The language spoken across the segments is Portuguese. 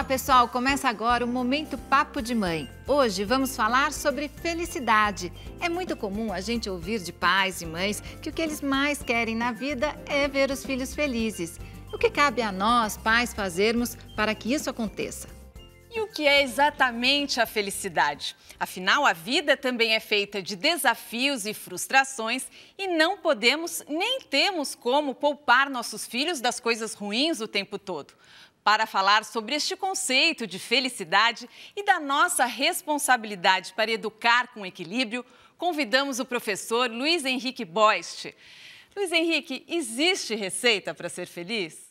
Olá, pessoal! Começa agora o Momento Papo de Mãe. Hoje vamos falar sobre felicidade. É muito comum a gente ouvir de pais e mães que o que eles mais querem na vida é ver os filhos felizes. O que cabe a nós, pais, fazermos para que isso aconteça? E o que é exatamente a felicidade? Afinal, a vida também é feita de desafios e frustrações e não podemos nem temos como poupar nossos filhos das coisas ruins o tempo todo para falar sobre este conceito de felicidade e da nossa responsabilidade para educar com equilíbrio, convidamos o professor Luiz Henrique Boist. Luiz Henrique, existe receita para ser feliz?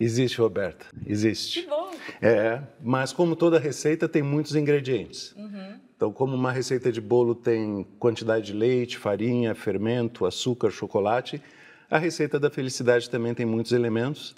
Existe, Roberta, existe. Que bom! É, mas como toda receita, tem muitos ingredientes. Uhum. Então, como uma receita de bolo tem quantidade de leite, farinha, fermento, açúcar, chocolate, a receita da felicidade também tem muitos elementos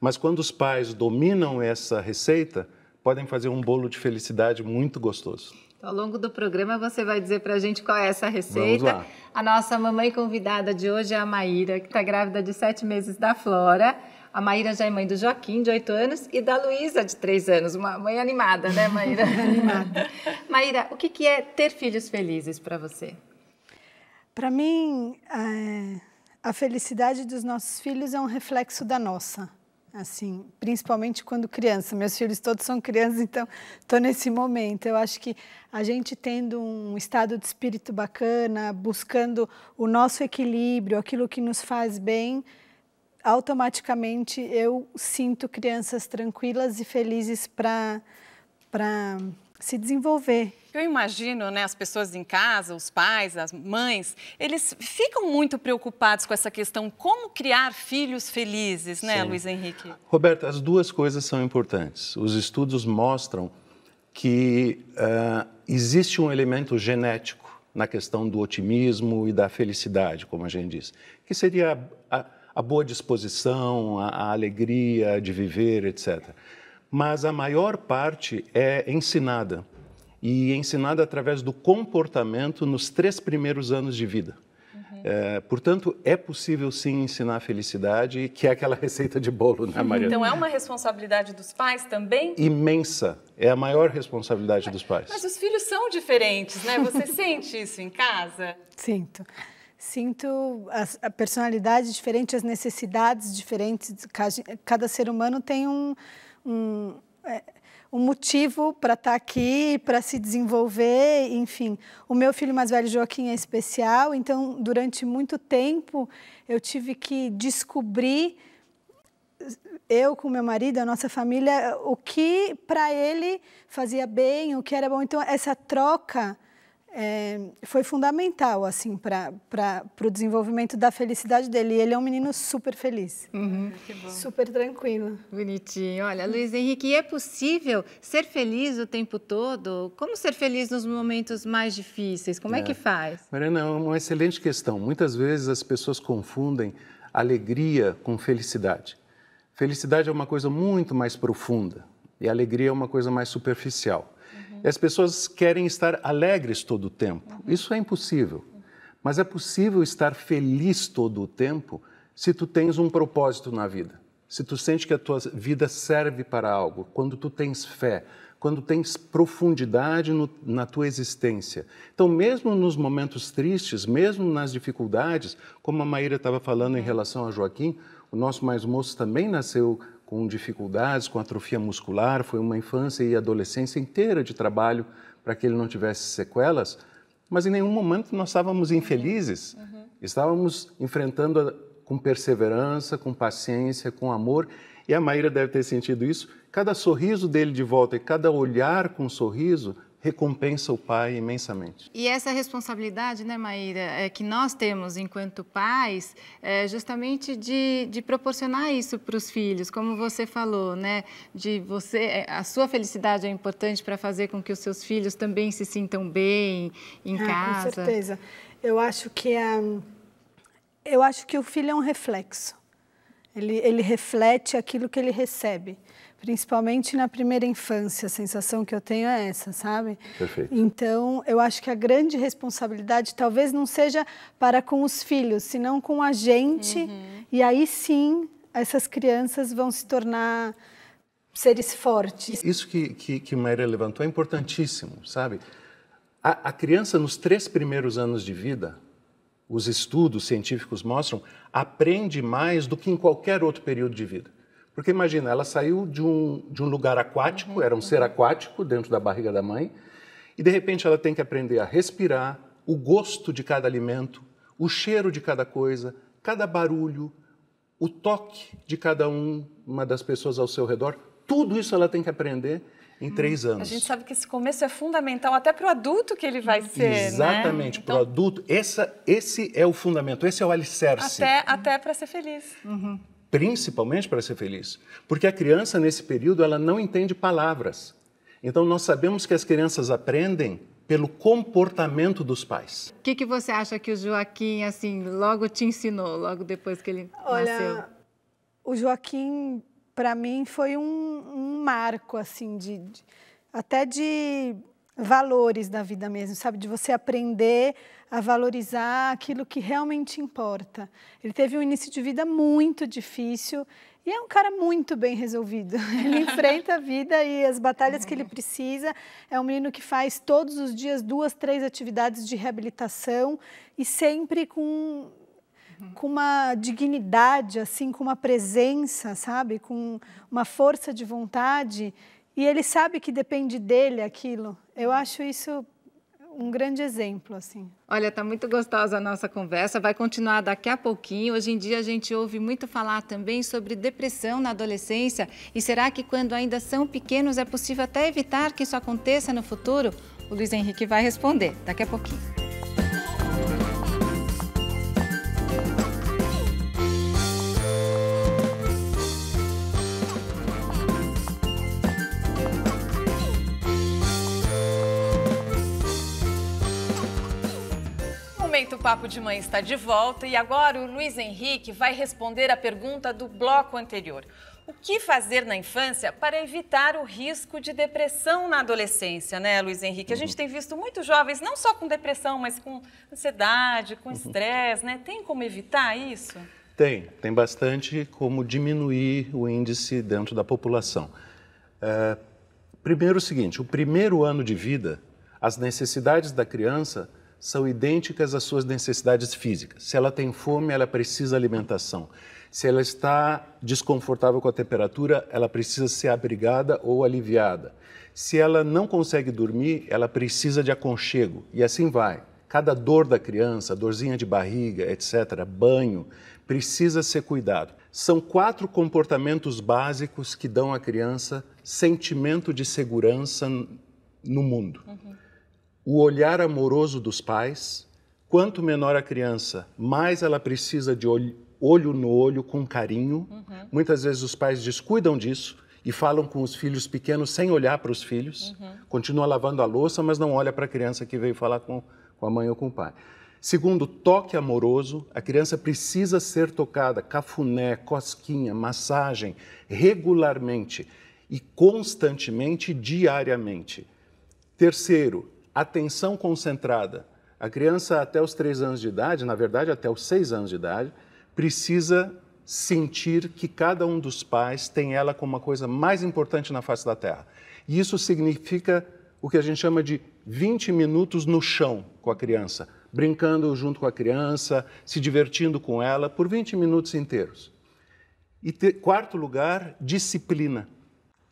mas quando os pais dominam essa receita, podem fazer um bolo de felicidade muito gostoso. Então, ao longo do programa você vai dizer para a gente qual é essa receita. A nossa mamãe convidada de hoje é a Maíra, que está grávida de sete meses da Flora. A Maíra já é mãe do Joaquim, de 8 anos, e da Luísa, de 3 anos. Uma mãe animada, né, Maíra? animada. Maíra, o que é ter filhos felizes para você? Para mim, é, a felicidade dos nossos filhos é um reflexo da nossa assim, principalmente quando criança. Meus filhos todos são crianças, então estou nesse momento. Eu acho que a gente tendo um estado de espírito bacana, buscando o nosso equilíbrio, aquilo que nos faz bem, automaticamente eu sinto crianças tranquilas e felizes para se desenvolver eu imagino, né, as pessoas em casa, os pais, as mães, eles ficam muito preocupados com essa questão como criar filhos felizes, né, Sim. Luiz Henrique? Roberto, as duas coisas são importantes. Os estudos mostram que uh, existe um elemento genético na questão do otimismo e da felicidade, como a gente diz, que seria a, a, a boa disposição, a, a alegria de viver, etc. Mas a maior parte é ensinada e ensinada através do comportamento nos três primeiros anos de vida. Uhum. É, portanto, é possível sim ensinar felicidade, que é aquela receita de bolo, né, Maria? Então é uma responsabilidade dos pais também? Imensa. É a maior responsabilidade dos pais. Mas os filhos são diferentes, né? Você sente isso em casa? Sinto. Sinto a, a personalidade diferente, as necessidades diferentes. Cada, cada ser humano tem um um motivo para estar tá aqui, para se desenvolver, enfim. O meu filho mais velho, Joaquim, é especial, então durante muito tempo eu tive que descobrir, eu com meu marido, a nossa família, o que para ele fazia bem, o que era bom. Então essa troca é, foi fundamental assim para o desenvolvimento da felicidade dele. E ele é um menino super feliz, uhum. super tranquilo. Bonitinho. Olha, Luiz Henrique, é possível ser feliz o tempo todo? Como ser feliz nos momentos mais difíceis? Como é, é que faz? Mariana, é uma excelente questão. Muitas vezes as pessoas confundem alegria com felicidade. Felicidade é uma coisa muito mais profunda e alegria é uma coisa mais superficial. E as pessoas querem estar alegres todo o tempo. Uhum. Isso é impossível. Mas é possível estar feliz todo o tempo se tu tens um propósito na vida. Se tu sente que a tua vida serve para algo, quando tu tens fé, quando tens profundidade no, na tua existência. Então, mesmo nos momentos tristes, mesmo nas dificuldades, como a Maíra estava falando em relação a Joaquim, o nosso mais moço também nasceu com dificuldades, com atrofia muscular, foi uma infância e adolescência inteira de trabalho para que ele não tivesse sequelas, mas em nenhum momento nós estávamos infelizes. Uhum. Estávamos enfrentando com perseverança, com paciência, com amor, e a Maíra deve ter sentido isso. Cada sorriso dele de volta e cada olhar com sorriso recompensa o pai imensamente. E essa responsabilidade, né, Maíra, é, que nós temos enquanto pais, é justamente de, de proporcionar isso para os filhos, como você falou, né, de você, é, a sua felicidade é importante para fazer com que os seus filhos também se sintam bem em ah, casa. Com certeza. Eu acho que a, é, eu acho que o filho é um reflexo. Ele, ele reflete aquilo que ele recebe principalmente na primeira infância. A sensação que eu tenho é essa, sabe? Perfeito. Então, eu acho que a grande responsabilidade talvez não seja para com os filhos, senão com a gente. Uhum. E aí sim, essas crianças vão se tornar seres fortes. Isso que, que, que levantou é importantíssimo, sabe? A, a criança, nos três primeiros anos de vida, os estudos científicos mostram, aprende mais do que em qualquer outro período de vida. Porque imagina, ela saiu de um, de um lugar aquático, uhum. era um ser uhum. aquático dentro da barriga da mãe, e de repente ela tem que aprender a respirar, o gosto de cada alimento, o cheiro de cada coisa, cada barulho, o toque de cada um, uma das pessoas ao seu redor, tudo isso ela tem que aprender em hum. três anos. A gente sabe que esse começo é fundamental até para o adulto que ele vai ser. Né? Exatamente, né? para o então... adulto. Essa, esse é o fundamento, esse é o alicerce. Até, até para ser feliz. Uhum principalmente para ser feliz, porque a criança nesse período ela não entende palavras. Então nós sabemos que as crianças aprendem pelo comportamento dos pais. O que, que você acha que o Joaquim assim logo te ensinou logo depois que ele Olha, nasceu? O Joaquim para mim foi um, um marco assim de, de até de valores da vida mesmo, sabe? De você aprender a valorizar aquilo que realmente importa. Ele teve um início de vida muito difícil e é um cara muito bem resolvido. Ele enfrenta a vida e as batalhas que ele uhum. precisa. É um menino que faz todos os dias duas, três atividades de reabilitação e sempre com uhum. com uma dignidade, assim, com uma presença, sabe, com uma força de vontade e ele sabe que depende dele aquilo. Eu acho isso um grande exemplo, assim. Olha, tá muito gostosa a nossa conversa, vai continuar daqui a pouquinho. Hoje em dia a gente ouve muito falar também sobre depressão na adolescência e será que quando ainda são pequenos é possível até evitar que isso aconteça no futuro? O Luiz Henrique vai responder daqui a pouquinho. Papo de Mãe está de volta e agora o Luiz Henrique vai responder a pergunta do bloco anterior. O que fazer na infância para evitar o risco de depressão na adolescência, né, Luiz Henrique? A gente tem visto muitos jovens, não só com depressão, mas com ansiedade, com estresse, né? Tem como evitar isso? Tem, tem bastante como diminuir o índice dentro da população. É, primeiro o seguinte, o primeiro ano de vida, as necessidades da criança são idênticas às suas necessidades físicas. Se ela tem fome, ela precisa alimentação. Se ela está desconfortável com a temperatura, ela precisa ser abrigada ou aliviada. Se ela não consegue dormir, ela precisa de aconchego. E assim vai. Cada dor da criança, dorzinha de barriga, etc., banho, precisa ser cuidado. São quatro comportamentos básicos que dão à criança sentimento de segurança no mundo. Uhum o olhar amoroso dos pais. Quanto menor a criança, mais ela precisa de olho, olho no olho, com carinho. Uhum. Muitas vezes os pais descuidam disso e falam com os filhos pequenos sem olhar para os filhos. Uhum. Continua lavando a louça, mas não olha para a criança que veio falar com, com a mãe ou com o pai. Segundo, toque amoroso. A criança precisa ser tocada, cafuné, cosquinha, massagem, regularmente e constantemente, diariamente. Terceiro, atenção concentrada. A criança até os três anos de idade, na verdade até os seis anos de idade, precisa sentir que cada um dos pais tem ela como uma coisa mais importante na face da Terra. E isso significa o que a gente chama de 20 minutos no chão com a criança, brincando junto com a criança, se divertindo com ela por 20 minutos inteiros. E ter, quarto lugar, disciplina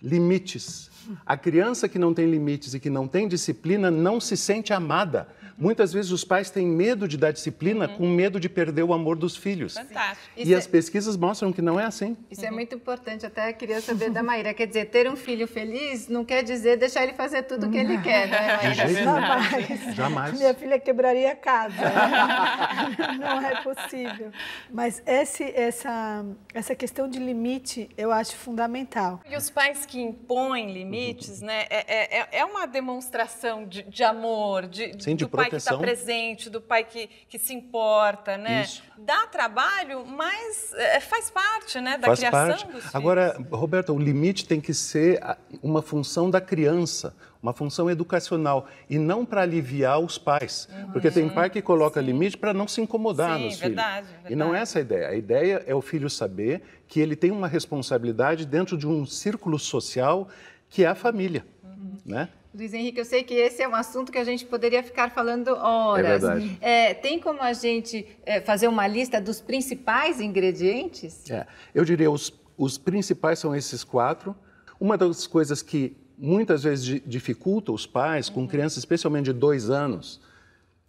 limites. A criança que não tem limites e que não tem disciplina não se sente amada. Muitas vezes os pais têm medo de dar disciplina uhum. com medo de perder o amor dos filhos. Fantástico. E Isso as é... pesquisas mostram que não é assim. Isso uhum. é muito importante. Até queria saber da Maíra. Quer dizer, ter um filho feliz não quer dizer deixar ele fazer tudo o que ele quer, né, Maíra? Jamais. Jamais. Minha filha quebraria a casa. não é possível. Mas esse, essa, essa questão de limite eu acho fundamental. E os pais que que impõe limites, uhum. né? É, é, é, é, uma demonstração de, de amor, de, Sim, do pai que está presente, do pai que, que se importa, né? Isso. Dá trabalho, mas é, é faz parte, né? Da faz criação parte. dos filhos. Agora, Roberta, o limite tem que ser uma função da criança, uma função educacional e não para aliviar os pais, uhum. porque tem pai que coloca Sim. limite para não se incomodar Sim, nos verdade, filhos. Verdade. E não é essa a ideia. A ideia é o filho saber que ele tem uma responsabilidade dentro de um círculo social social, que é a família. Uhum. Né? Luiz Henrique, eu sei que esse é um assunto que a gente poderia ficar falando é horas. É verdade. É, tem como a gente é, fazer uma lista dos principais ingredientes? É, eu diria os, os principais são esses quatro. Uma das coisas que muitas vezes dificulta os pais com uhum. crianças, especialmente de dois anos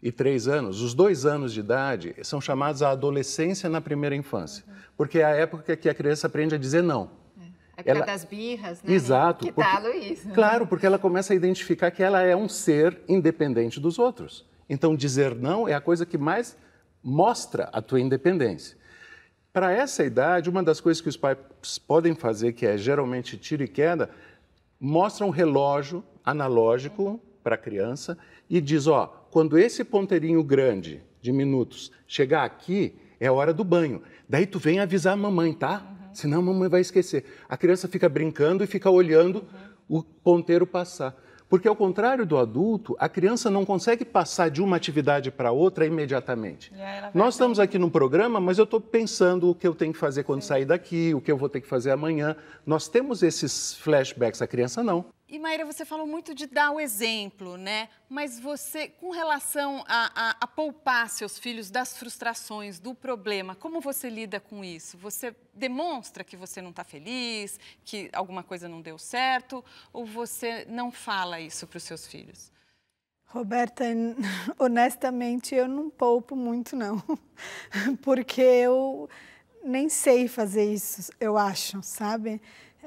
e três anos, os dois anos de idade são chamados a adolescência na primeira infância, uhum. porque é a época que a criança aprende a dizer não época ela... das birras, né? Exato. Que porque... dá Luiz. Claro, porque ela começa a identificar que ela é um ser independente dos outros. Então, dizer não é a coisa que mais mostra a tua independência. Para essa idade, uma das coisas que os pais podem fazer, que é geralmente tiro e queda, mostra um relógio analógico para a criança e diz: ó, quando esse ponteirinho grande de minutos chegar aqui, é hora do banho. Daí tu vem avisar a mamãe, tá? Senão a mamãe vai esquecer. A criança fica brincando e fica olhando uhum. o ponteiro passar. Porque, ao contrário do adulto, a criança não consegue passar de uma atividade para outra imediatamente. Nós estamos aqui no programa, mas eu estou pensando o que eu tenho que fazer quando Sim. sair daqui, o que eu vou ter que fazer amanhã. Nós temos esses flashbacks, a criança não. E Maíra, você falou muito de dar o exemplo, né? Mas você, com relação a, a, a, poupar seus filhos das frustrações, do problema, como você lida com isso? Você demonstra que você não está feliz, que alguma coisa não deu certo, ou você não fala isso para os seus filhos? Roberta, honestamente, eu não poupo muito, não. Porque eu nem sei fazer isso, eu acho, sabe?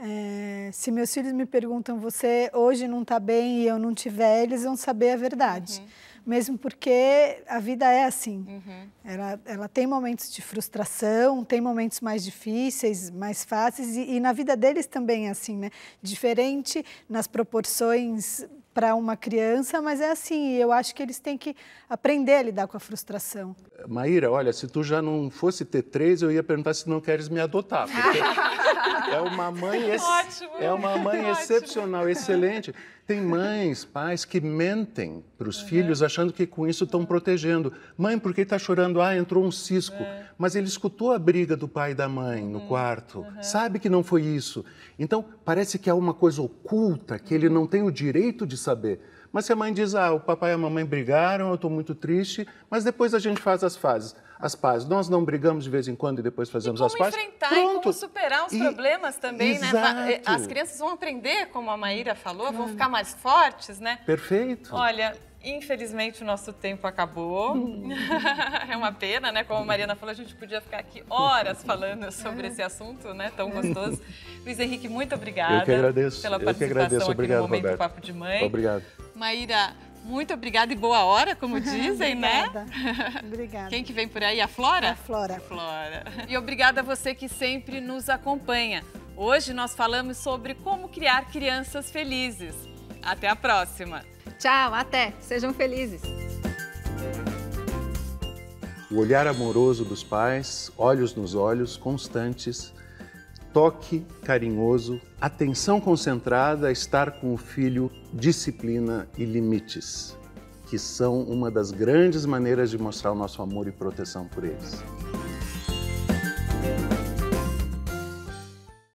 É, se meus filhos me perguntam, você hoje não está bem e eu não tiver, eles vão saber a verdade. Uhum. Mesmo porque a vida é assim. Uhum. Ela, ela tem momentos de frustração, tem momentos mais difíceis, mais fáceis, e, e na vida deles também é assim, né? Diferente nas proporções para uma criança, mas é assim, eu acho que eles têm que aprender a lidar com a frustração. Maíra, olha, se tu já não fosse ter três, eu ia perguntar se não queres me adotar. Porque é uma mãe, ex... Ótimo, é uma mãe ótimo. excepcional, excelente. Tem mães, pais que mentem para os uhum. filhos achando que com isso estão protegendo. Mãe, por que está chorando? Ah, entrou um cisco. Uhum. Mas ele escutou a briga do pai e da mãe no uhum. quarto, uhum. sabe que não foi isso. Então, parece que há uma coisa oculta que ele não tem o direito de saber. Mas se a mãe diz, ah, o papai e a mamãe brigaram, eu estou muito triste, mas depois a gente faz as fases as pazes. Nós não brigamos de vez em quando e depois fazemos e as pazes. Como enfrentar Pronto. e como superar os e... problemas também, né? Eh, Exato. né? As crianças vão aprender, como a Maíra falou, claro. vão ficar mais fortes, né? Perfeito. Olha, Infelizmente, o nosso tempo acabou. é uma pena, né? Como a Mariana falou, a gente podia ficar aqui horas falando sobre esse assunto, né? Tão gostoso. Luiz Henrique, muito obrigada. Eu que agradeço. Pela participação Eu que agradeço. Obrigado, aqui no Momento Papo de Mãe. Obrigado. Maíra, muito obrigada e boa hora, como dizem, né? obrigada. né? Obrigada. Quem que vem por aí? A Flora? É a Flora. A Flora. E obrigada a você que sempre nos acompanha. Hoje nós falamos sobre como criar crianças felizes. Até a próxima. Tchau, até. Sejam felizes. O olhar amoroso dos pais, olhos nos olhos, constantes, toque carinhoso, atenção concentrada, estar com o filho, disciplina e limites, que são uma das grandes maneiras de mostrar o nosso amor e proteção por eles.